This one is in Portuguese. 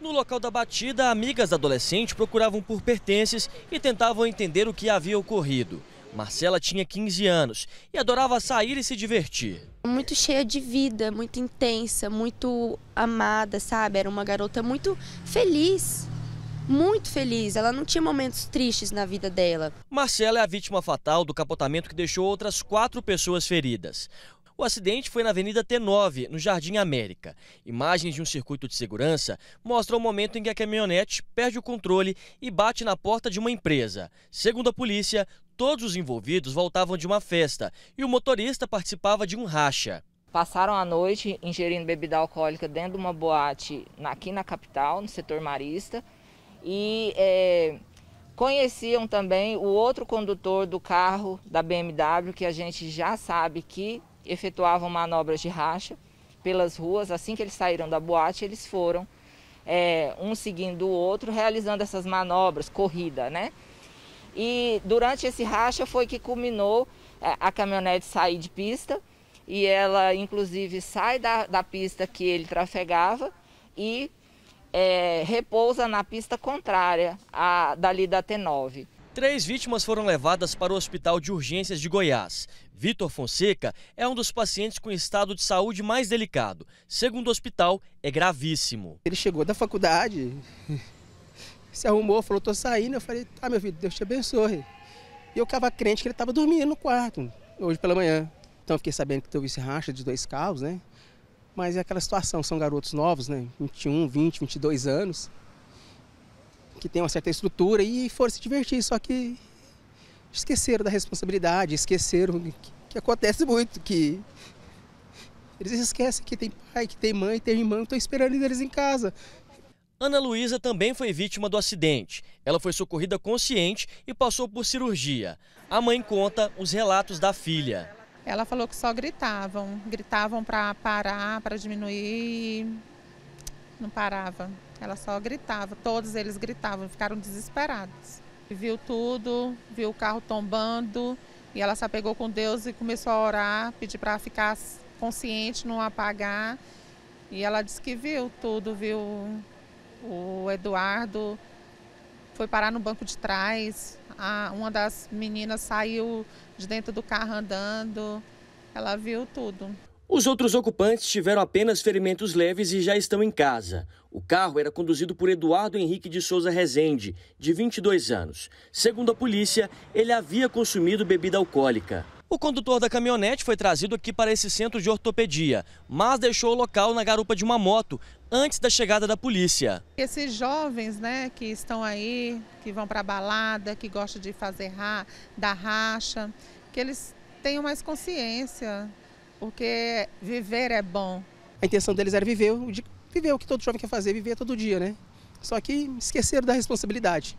No local da batida, amigas da adolescente procuravam por pertences e tentavam entender o que havia ocorrido. Marcela tinha 15 anos e adorava sair e se divertir. Muito cheia de vida, muito intensa, muito amada, sabe? Era uma garota muito feliz, muito feliz. Ela não tinha momentos tristes na vida dela. Marcela é a vítima fatal do capotamento que deixou outras quatro pessoas feridas. O acidente foi na Avenida T9, no Jardim América. Imagens de um circuito de segurança mostram o momento em que a caminhonete perde o controle e bate na porta de uma empresa. Segundo a polícia, todos os envolvidos voltavam de uma festa e o motorista participava de um racha. Passaram a noite ingerindo bebida alcoólica dentro de uma boate aqui na capital, no setor marista, e é, conheciam também o outro condutor do carro da BMW, que a gente já sabe que efetuavam manobras de racha pelas ruas. Assim que eles saíram da boate, eles foram, é, um seguindo o outro, realizando essas manobras, corrida, né? E durante esse racha foi que culminou é, a caminhonete sair de pista e ela, inclusive, sai da, da pista que ele trafegava e é, repousa na pista contrária à, dali da T9. Três vítimas foram levadas para o Hospital de Urgências de Goiás. Vitor Fonseca é um dos pacientes com estado de saúde mais delicado. Segundo o hospital, é gravíssimo. Ele chegou da faculdade, se arrumou, falou, "Estou saindo. Eu falei, tá meu filho, Deus te abençoe. E eu ficava crente que ele estava dormindo no quarto, hoje pela manhã. Então eu fiquei sabendo que teve esse racha de dois carros, né? Mas é aquela situação, são garotos novos, né? 21, 20, 22 anos que tem uma certa estrutura e foram se divertir, só que esqueceram da responsabilidade, esqueceram que, que acontece muito, que eles esquecem que tem pai, que tem mãe, tem irmão, estão esperando eles em casa. Ana Luísa também foi vítima do acidente. Ela foi socorrida consciente e passou por cirurgia. A mãe conta os relatos da filha. Ela falou que só gritavam, gritavam para parar, para diminuir, não parava. Ela só gritava, todos eles gritavam, ficaram desesperados. Viu tudo, viu o carro tombando e ela se apegou com Deus e começou a orar, pedir para ficar consciente, não apagar. E ela disse que viu tudo, viu o Eduardo foi parar no banco de trás. A, uma das meninas saiu de dentro do carro andando. Ela viu tudo. Os outros ocupantes tiveram apenas ferimentos leves e já estão em casa. O carro era conduzido por Eduardo Henrique de Souza Rezende, de 22 anos. Segundo a polícia, ele havia consumido bebida alcoólica. O condutor da caminhonete foi trazido aqui para esse centro de ortopedia, mas deixou o local na garupa de uma moto antes da chegada da polícia. Esses jovens, né, que estão aí, que vão para balada, que gostam de fazer ra, dar racha, que eles tenham mais consciência porque viver é bom. A intenção deles era viver, viver o que todo jovem quer fazer, viver todo dia, né? Só que esqueceram da responsabilidade.